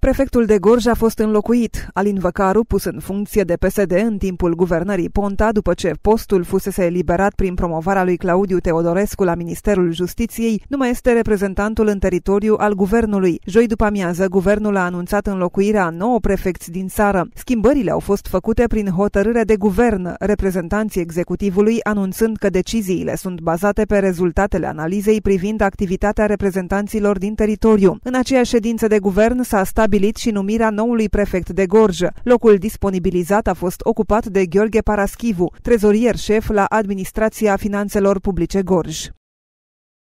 Prefectul de Gorj a fost înlocuit, Alin Văcaru pus în funcție de PSD în timpul guvernării Ponta, după ce postul fusese eliberat prin promovarea lui Claudiu Teodorescu la Ministerul Justiției, nu mai este reprezentantul în teritoriu al guvernului. Joi după amiază, guvernul a anunțat înlocuirea a nouă prefecți din țară. Schimbările au fost făcute prin hotărâre de guvern, reprezentanții executivului anunțând că deciziile sunt bazate pe rezultatele analizei privind activitatea reprezentanților din teritoriu. În aceeași ședință de guvern s-a stabilit stabilit și numirea noului prefect de Gorj. Locul disponibilizat a fost ocupat de Gheorghe Paraschivu, trezorier șef la Administrația Finanțelor Publice Gorj.